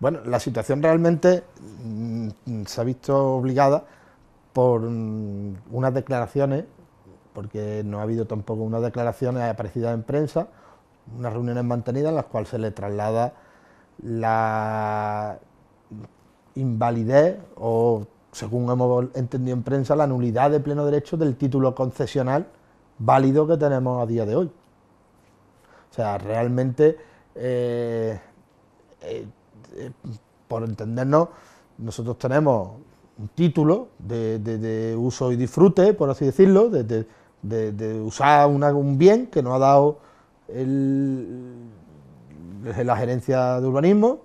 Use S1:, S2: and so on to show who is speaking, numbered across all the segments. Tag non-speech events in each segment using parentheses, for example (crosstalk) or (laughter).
S1: Bueno, la situación realmente mm, se ha visto obligada por mm, unas declaraciones, porque no ha habido tampoco unas declaraciones aparecidas en prensa, unas reuniones mantenidas en las cuales se le traslada la invalidez o, según hemos entendido en prensa, la nulidad de pleno derecho del título concesional válido que tenemos a día de hoy. O sea, realmente eh, eh, eh, por entendernos, nosotros tenemos un título de, uso y disfrute, por así decirlo, de, usar un bien que nos ha dado la gerencia de urbanismo,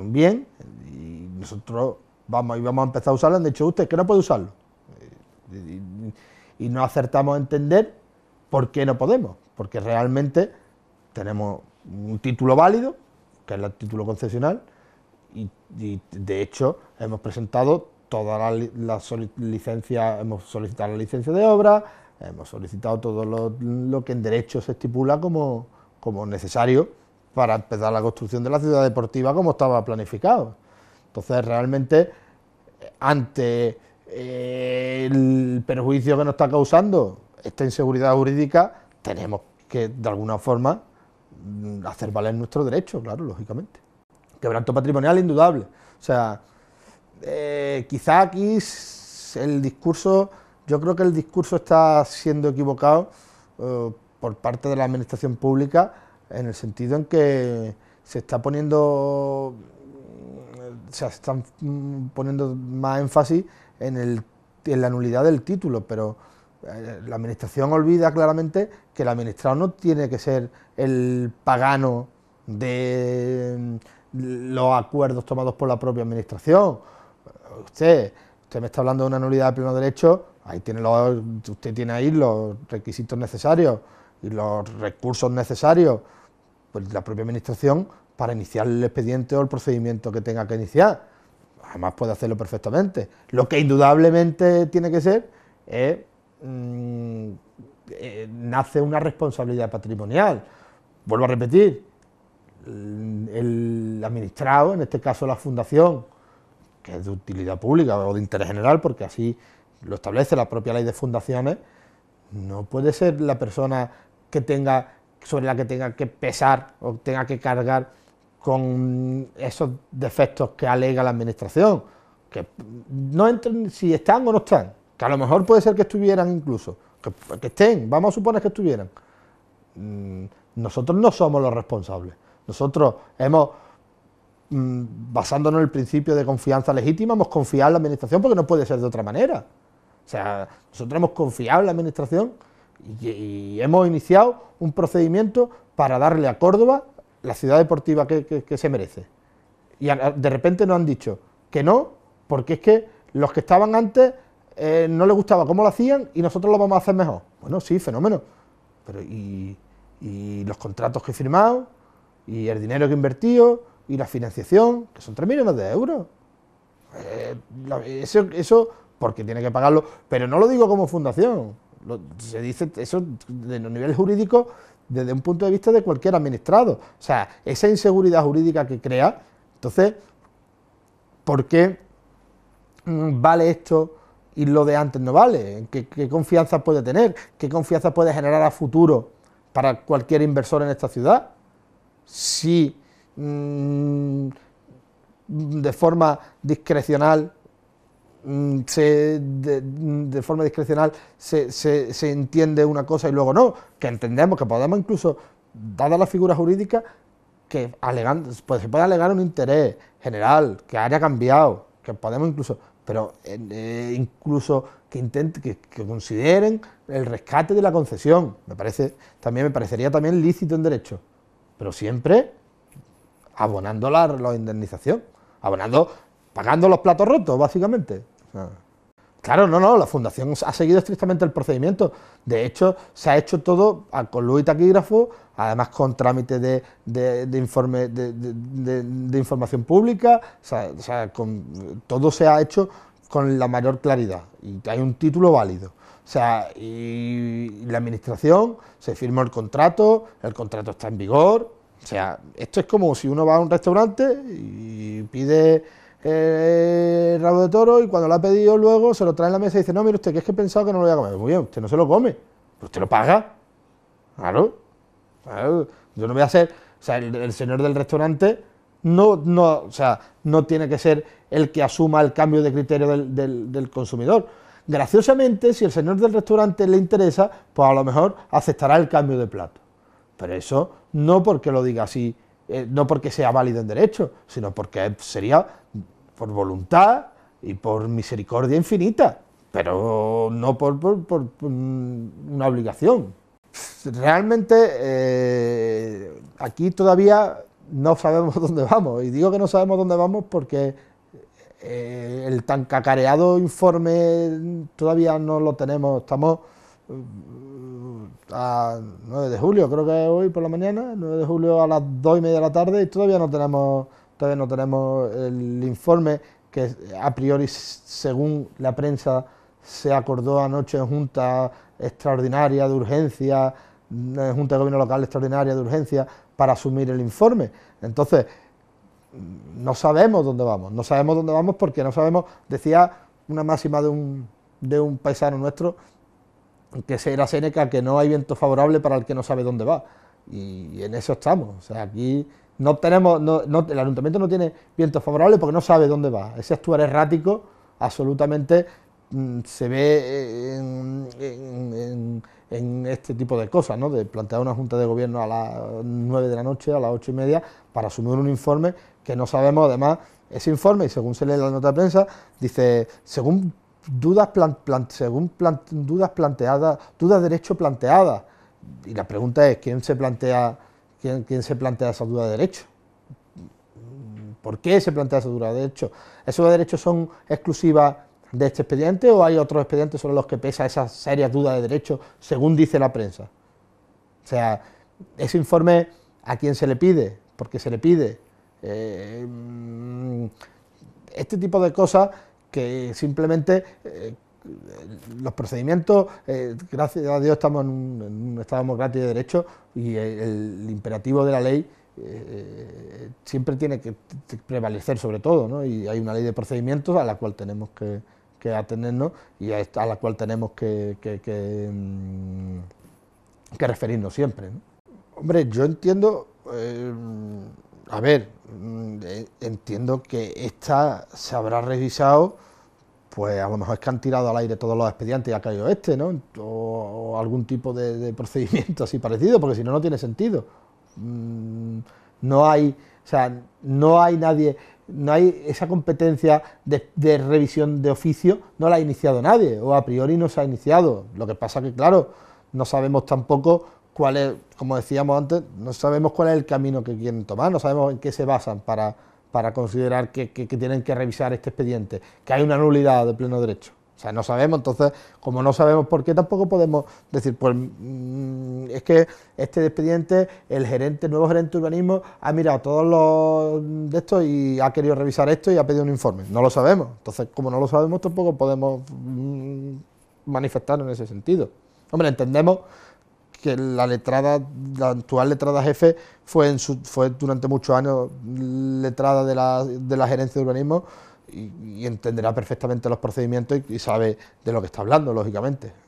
S1: un bien, y nosotros vamos, y vamos a empezar a usarlo, han dicho usted que no puede usarlo. y no acertamos a entender por qué no podemos, porque realmente tenemos un título válido, que es el título concesional, y, de hecho hemos presentado todas la licencias, hemos solicitado la licencia de obra, hemos solicitado todo lo, que en derecho se estipula como, como necesario para empezar la construcción de la ciudad deportiva como estaba planificado. Entonces, realmente, ante eh, el perjuicio que nos está causando esta inseguridad jurídica, tenemos que, de alguna forma, Mm, hacer valer nuestro derecho, claro, lógicamente. Quebranto patrimonial indudable. O sea, eh, quizá aquí el discurso, yo creo que el discurso está siendo equivocado eh, por parte de la administración pública en el sentido en que se está poniendo, mm, se están mm, poniendo más énfasis en, el, en la nulidad del título, pero eh, la administración olvida claramente que el administrado no tiene que ser el pagano de mm, los acuerdos tomados por la propia administración. Usted, usted me está hablando de una nulidad de pleno derecho, ahí tiene los, usted tiene ahí los requisitos necesarios y los recursos necesarios, pues la propia administración para iniciar el expediente o el procedimiento que tenga que iniciar. Además puede hacerlo perfectamente. Lo que indudablemente tiene que ser es Mm, eh, nace una responsabilidad patrimonial. Vuelvo a repetir, el, administrado, en este caso la fundación, que es de utilidad pública o de interés general, porque así lo establece la propia ley de fundaciones, no puede ser la persona que tenga, sobre la que tenga que pesar o tenga que cargar con esos defectos que alega la administración, que no entren si están o no están, que a lo mejor puede ser que estuvieran incluso, que, estén, vamos a suponer que estuvieran. Mm, nosotros no somos los responsables. Nosotros hemos, mm, basándonos en el principio de confianza legítima, hemos confiado en la administración porque no puede ser de otra manera. O sea, nosotros hemos confiado en la administración y, hemos iniciado un procedimiento para darle a Córdoba la ciudad deportiva que, se merece. Y de repente nos han dicho que no, porque es que los que estaban antes eh, no le gustaba cómo lo hacían y nosotros lo vamos a hacer mejor. Bueno, sí, fenómeno. Pero y, los contratos que he firmado, y el dinero que he invertido, y la financiación, que son 3 millones de euros. Eh, eso, porque tiene que pagarlo, pero no lo digo como fundación. se dice eso de los niveles jurídicos desde un punto de vista de cualquier administrado. O sea, esa inseguridad jurídica que crea, entonces, ¿por qué mm, vale esto? y lo de antes no vale. ¿Qué, confianza puede tener? ¿Qué confianza puede generar a futuro para cualquier inversor en esta ciudad? Si mm, mm, de forma discrecional se, de, forma discrecional se, entiende una cosa y luego no, que entendemos que podemos incluso, dada la figura jurídica, que pues se puede alegar un interés general, que haya cambiado, que podemos incluso, pero eh, incluso que, intenten, que, consideren el rescate de la concesión. Me parece, también me parecería también lícito en derecho, pero siempre abonando la, indemnización, abonando, pagando los platos rotos, básicamente. Claro, no, no, la fundación ha seguido estrictamente el procedimiento. De hecho, se ha hecho todo con luz y taquígrafo, además con trámite de, de, información pública, o sea, todo se ha hecho con la mayor claridad y hay un título válido. O sea, y la administración se firmó el contrato, el contrato está en vigor. O sea, esto es como si uno va a un restaurante y pide el eh, rabo de toro y cuando lo ha pedido luego se lo trae en la mesa y dice, no, mire usted, que es que he pensado que no lo voy a comer. Muy bien, usted no se lo come, pero usted lo paga. Claro. Yo no voy a ser, o sea, el, señor del restaurante no, no, o sea, no tiene que ser el que asuma el cambio de criterio del, consumidor. Graciosamente, si el señor del restaurante le interesa, pues a lo mejor aceptará el cambio de plato. Pero eso no porque lo diga así, eh, no porque sea válido en derecho, sino porque sería por voluntad y por misericordia infinita, pero no por, una obligación. Realmente eh, aquí todavía no sabemos (laughs) dónde vamos, y digo que no sabemos dónde vamos porque eh, el tan cacareado informe todavía no lo tenemos, estamos eh, a 9 de julio, creo que hoy por la mañana, 9 de julio a las 2 y media de la tarde, y todavía no tenemos todavía no tenemos el informe que a priori, según la prensa, se acordó anoche en Junta Extraordinaria de Urgencia, en Junta de Gobierno Local Extraordinaria de Urgencia, para asumir el informe. Entonces, no sabemos dónde vamos, no sabemos dónde vamos porque no sabemos, decía una máxima de un, de un paisano nuestro, que era Seneca, que no hay viento favorable para el que no sabe dónde va. Y, y en eso estamos. O sea, aquí no tenemos el ayuntamiento no tiene vientos favorables porque no sabe dónde va. Ese actuar errático absolutamente mm, se ve en, este tipo de cosas, ¿no? de plantear una junta de gobierno a las 9 de la noche, a las ocho y media, para asumir un informe que no sabemos además ese informe, y según se lee la nota de prensa, dice, según dudas, según dudas planteadas, dudas de derecho planteadas, y la pregunta es, ¿quién se plantea ¿Quién, se plantea esa duda de derecho? ¿Por qué se plantea esa duda de derecho? ¿Esos derechos son exclusivas de este expediente o hay otros expedientes sobre los que pesa esa seria duda de derecho, según dice la prensa? O sea, ese informe, ¿a quién se le pide? ¿Por qué se le pide? Eh, mm, este tipo de cosas que simplemente eh, los procedimientos, eh, gracias a Dios estamos en un, Estado democrático de derecho y el, imperativo de la ley eh, siempre tiene que prevalecer sobre todo, ¿no? y hay una ley de procedimientos a la cual tenemos que, atenernos y a, la cual tenemos que, mm, referirnos siempre. Hombre, yo entiendo, eh, a ver, mm, entiendo que esta se habrá revisado pues a lo mejor es que han tirado al aire todos los expedientes y ha caído este, ¿no? O, algún tipo de, procedimiento así parecido, porque si no, no tiene sentido. Mm, no hay, o sea, no hay nadie, no hay esa competencia de, revisión de oficio, no la ha iniciado nadie, o a priori no se ha iniciado. Lo que pasa que, claro, no sabemos tampoco cuál es, como decíamos antes, no sabemos cuál es el camino que quieren tomar, no sabemos en qué se basan para para considerar que, tienen que revisar este expediente, que hay una nulidad de pleno derecho. O sea, no sabemos, entonces, como no sabemos por qué, tampoco podemos decir, pues mm, es que este expediente, el gerente, nuevo gerente de urbanismo, ha mirado todos los de estos y ha querido revisar esto y ha pedido un informe. No lo sabemos. Entonces, como no lo sabemos, tampoco podemos mm, manifestar en ese sentido. Hombre, entendemos que la letrada, la actual letrada jefe, fue, fue durante muchos años letrada de la, gerencia de urbanismo y, entenderá perfectamente los procedimientos y sabe de lo que está hablando, lógicamente.